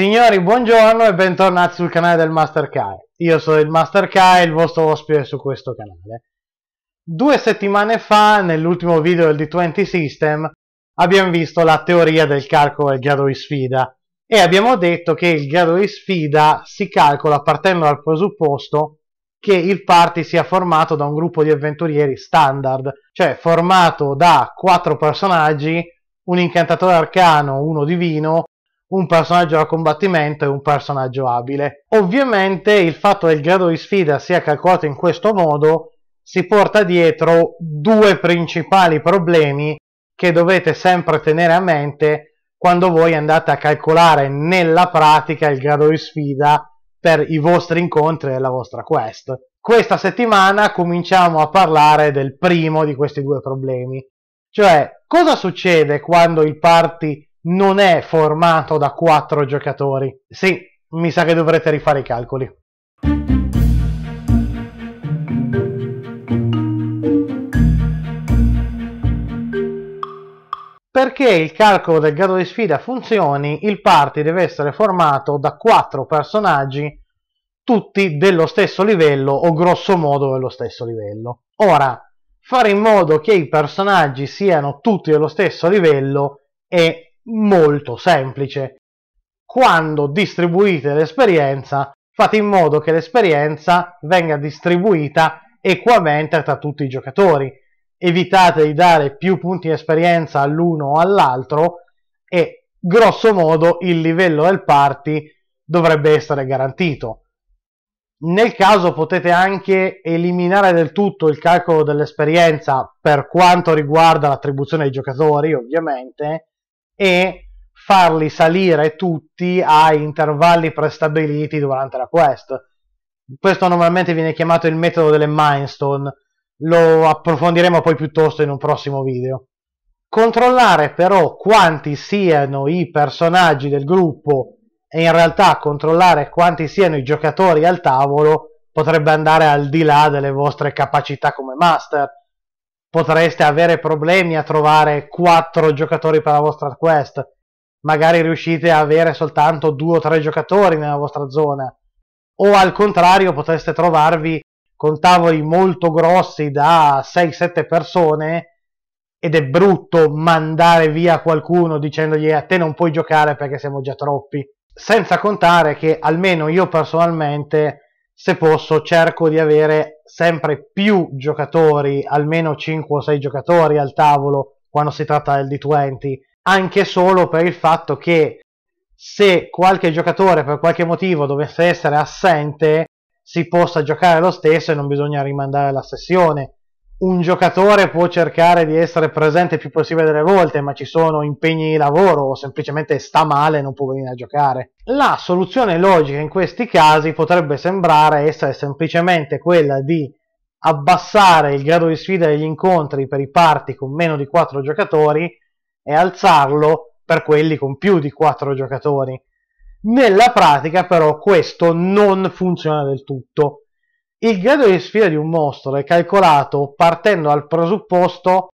Signori, buongiorno e bentornati sul canale del Master Kai. Io sono il Master Kai, il vostro ospite su questo canale. Due settimane fa, nell'ultimo video del D20 System, abbiamo visto la teoria del calcolo del grado di sfida e abbiamo detto che il grado di sfida si calcola partendo dal presupposto che il party sia formato da un gruppo di avventurieri standard, cioè formato da quattro personaggi, un incantatore arcano, uno divino, un personaggio da combattimento e un personaggio abile. Ovviamente il fatto che il grado di sfida sia calcolato in questo modo si porta dietro due principali problemi che dovete sempre tenere a mente quando voi andate a calcolare nella pratica il grado di sfida per i vostri incontri e la vostra quest. Questa settimana cominciamo a parlare del primo di questi due problemi, cioè cosa succede quando il party non è formato da quattro giocatori. Sì, mi sa che dovrete rifare i calcoli. Perché il calcolo del grado di sfida funzioni, il party deve essere formato da quattro personaggi tutti dello stesso livello o grosso modo dello stesso livello. Ora, fare in modo che i personaggi siano tutti dello stesso livello è molto semplice. Quando distribuite l'esperienza, fate in modo che l'esperienza venga distribuita equamente tra tutti i giocatori. Evitate di dare più punti di esperienza all'uno o all'altro e grosso modo il livello del party dovrebbe essere garantito. Nel caso potete anche eliminare del tutto il calcolo dell'esperienza per quanto riguarda l'attribuzione ai giocatori, ovviamente, e farli salire tutti a intervalli prestabiliti durante la quest. Questo normalmente viene chiamato il metodo delle milestone, lo approfondiremo poi piuttosto in un prossimo video. Controllare però quanti siano i personaggi del gruppo e in realtà controllare quanti siano i giocatori al tavolo potrebbe andare al di là delle vostre capacità come master potreste avere problemi a trovare quattro giocatori per la vostra quest. Magari riuscite a avere soltanto due o tre giocatori nella vostra zona. O al contrario potreste trovarvi con tavoli molto grossi da 6-7 persone ed è brutto mandare via qualcuno dicendogli eh, a te non puoi giocare perché siamo già troppi. Senza contare che almeno io personalmente se posso cerco di avere sempre più giocatori, almeno 5 o 6 giocatori al tavolo quando si tratta del D20, anche solo per il fatto che se qualche giocatore per qualche motivo dovesse essere assente, si possa giocare lo stesso e non bisogna rimandare la sessione un giocatore può cercare di essere presente il più possibile delle volte, ma ci sono impegni di lavoro o semplicemente sta male e non può venire a giocare. La soluzione logica in questi casi potrebbe sembrare essere semplicemente quella di abbassare il grado di sfida degli incontri per i parti con meno di 4 giocatori e alzarlo per quelli con più di 4 giocatori. Nella pratica però questo non funziona del tutto il grado di sfida di un mostro è calcolato partendo dal presupposto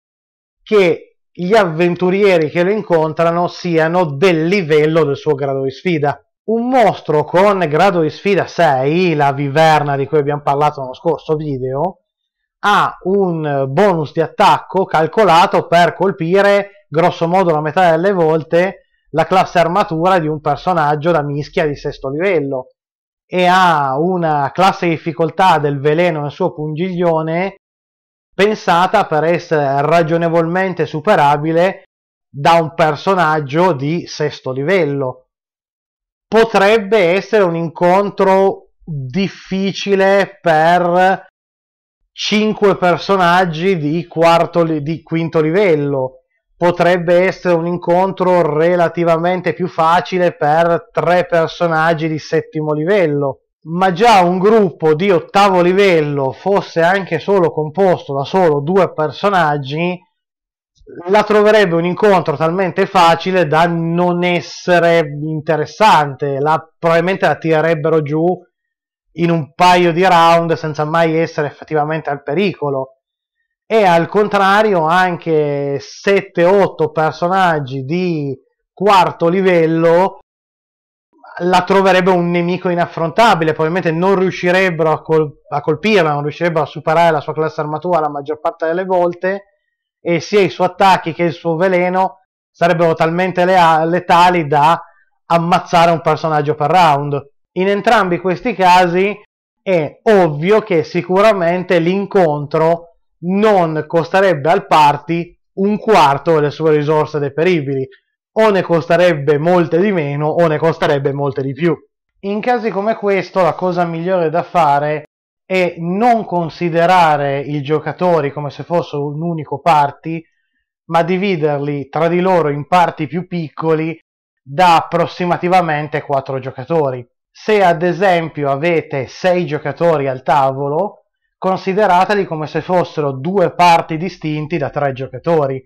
che gli avventurieri che lo incontrano siano del livello del suo grado di sfida. Un mostro con grado di sfida 6, la viverna di cui abbiamo parlato nello scorso video, ha un bonus di attacco calcolato per colpire grosso modo la metà delle volte la classe armatura di un personaggio da mischia di sesto livello e ha una classe di difficoltà del veleno nel suo pungiglione pensata per essere ragionevolmente superabile da un personaggio di sesto livello. Potrebbe essere un incontro difficile per 5 personaggi di, quarto, di quinto livello potrebbe essere un incontro relativamente più facile per tre personaggi di settimo livello. Ma già un gruppo di ottavo livello fosse anche solo composto da solo due personaggi, la troverebbe un incontro talmente facile da non essere interessante, la, probabilmente la tirerebbero giù in un paio di round senza mai essere effettivamente al pericolo e al contrario anche 7-8 personaggi di quarto livello la troverebbe un nemico inaffrontabile, probabilmente non riuscirebbero a, col- a colpirla, non riuscirebbero a superare la sua classe armatura la maggior parte delle volte e sia i suoi attacchi che il suo veleno sarebbero talmente lea- letali da ammazzare un personaggio per round. In entrambi questi casi è ovvio che sicuramente l'incontro non costerebbe al party un quarto delle sue risorse deperibili, o ne costerebbe molte di meno o ne costerebbe molte di più. In casi come questo la cosa migliore da fare è non considerare i giocatori come se fossero un unico party, ma dividerli tra di loro in parti più piccoli da approssimativamente 4 giocatori. Se ad esempio avete 6 giocatori al tavolo, considerateli come se fossero due parti distinti da tre giocatori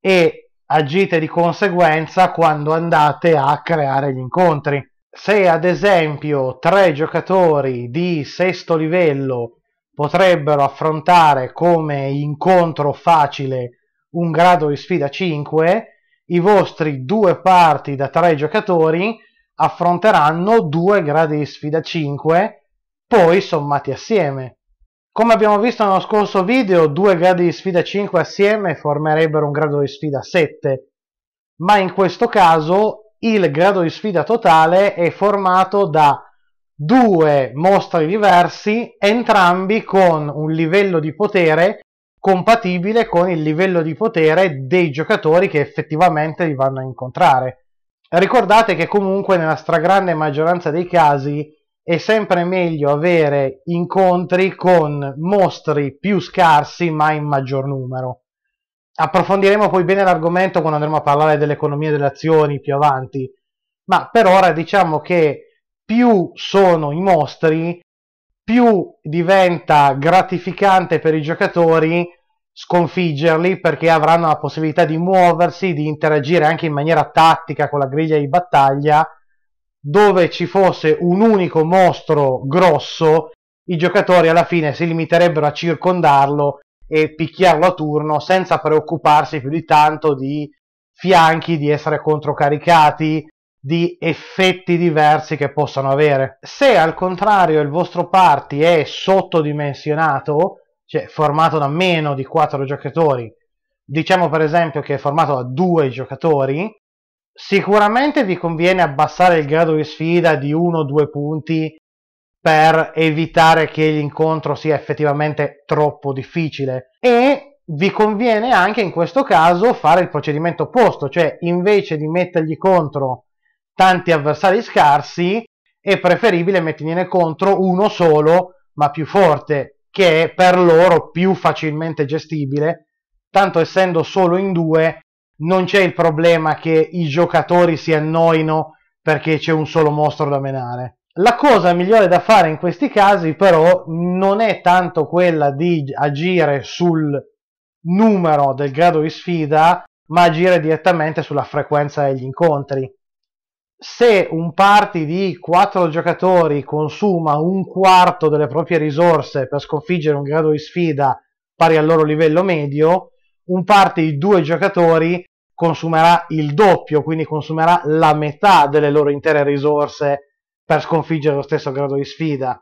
e agite di conseguenza quando andate a creare gli incontri. Se ad esempio tre giocatori di sesto livello potrebbero affrontare come incontro facile un grado di sfida 5, i vostri due parti da tre giocatori affronteranno due gradi di sfida 5, poi sommati assieme. Come abbiamo visto nello scorso video, due gradi di sfida 5 assieme formerebbero un grado di sfida 7, ma in questo caso il grado di sfida totale è formato da due mostri diversi, entrambi con un livello di potere compatibile con il livello di potere dei giocatori che effettivamente li vanno a incontrare. Ricordate che comunque nella stragrande maggioranza dei casi è sempre meglio avere incontri con mostri più scarsi ma in maggior numero. Approfondiremo poi bene l'argomento quando andremo a parlare dell'economia delle azioni più avanti, ma per ora diciamo che più sono i mostri, più diventa gratificante per i giocatori sconfiggerli perché avranno la possibilità di muoversi, di interagire anche in maniera tattica con la griglia di battaglia dove ci fosse un unico mostro grosso, i giocatori alla fine si limiterebbero a circondarlo e picchiarlo a turno senza preoccuparsi più di tanto di fianchi, di essere controcaricati, di effetti diversi che possano avere. Se al contrario il vostro party è sottodimensionato, cioè formato da meno di 4 giocatori, diciamo per esempio che è formato da 2 giocatori, Sicuramente vi conviene abbassare il grado di sfida di 1 o 2 punti per evitare che l'incontro sia effettivamente troppo difficile e vi conviene anche in questo caso fare il procedimento opposto, cioè invece di mettergli contro tanti avversari scarsi è preferibile mettergliene contro uno solo ma più forte che è per loro più facilmente gestibile, tanto essendo solo in due non c'è il problema che i giocatori si annoino perché c'è un solo mostro da menare. La cosa migliore da fare in questi casi però non è tanto quella di agire sul numero del grado di sfida, ma agire direttamente sulla frequenza degli incontri. Se un party di 4 giocatori consuma un quarto delle proprie risorse per sconfiggere un grado di sfida pari al loro livello medio, un parte di due giocatori consumerà il doppio, quindi consumerà la metà delle loro intere risorse per sconfiggere lo stesso grado di sfida.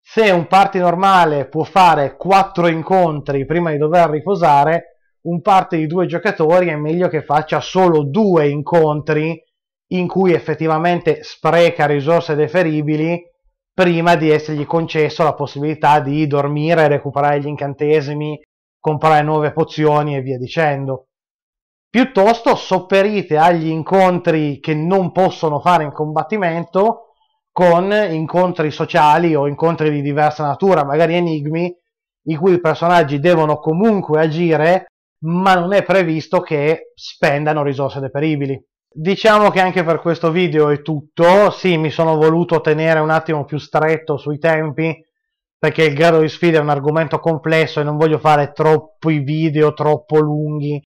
Se un party normale può fare quattro incontri prima di dover riposare, un party di due giocatori è meglio che faccia solo due incontri in cui effettivamente spreca risorse deferibili prima di essergli concesso la possibilità di dormire, e recuperare gli incantesimi comprare nuove pozioni e via dicendo. Piuttosto sopperite agli incontri che non possono fare in combattimento con incontri sociali o incontri di diversa natura, magari enigmi, i cui personaggi devono comunque agire, ma non è previsto che spendano risorse deperibili. Diciamo che anche per questo video è tutto, sì mi sono voluto tenere un attimo più stretto sui tempi perché il grado di sfida è un argomento complesso e non voglio fare troppi video troppo lunghi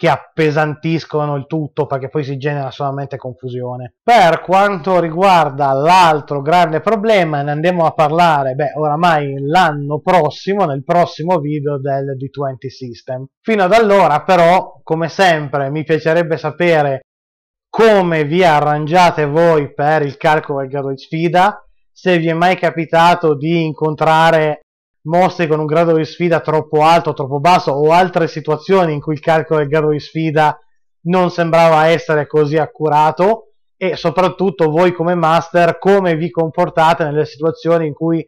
che appesantiscono il tutto perché poi si genera solamente confusione. Per quanto riguarda l'altro grande problema, ne andiamo a parlare, beh, oramai l'anno prossimo, nel prossimo video del D20 System. Fino ad allora, però, come sempre, mi piacerebbe sapere come vi arrangiate voi per il calcolo del grado di sfida, se vi è mai capitato di incontrare mostre con un grado di sfida troppo alto, o troppo basso o altre situazioni in cui il calcolo del grado di sfida non sembrava essere così accurato e soprattutto voi come master come vi comportate nelle situazioni in cui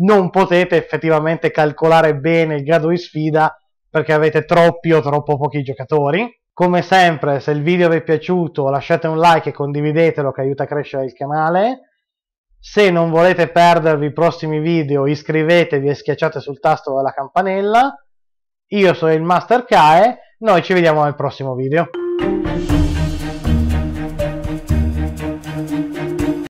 non potete effettivamente calcolare bene il grado di sfida perché avete troppi o troppo pochi giocatori. Come sempre, se il video vi è piaciuto lasciate un like e condividetelo che aiuta a crescere il canale. Se non volete perdervi i prossimi video iscrivetevi e schiacciate sul tasto della campanella. Io sono il Master Kae, noi ci vediamo nel prossimo video.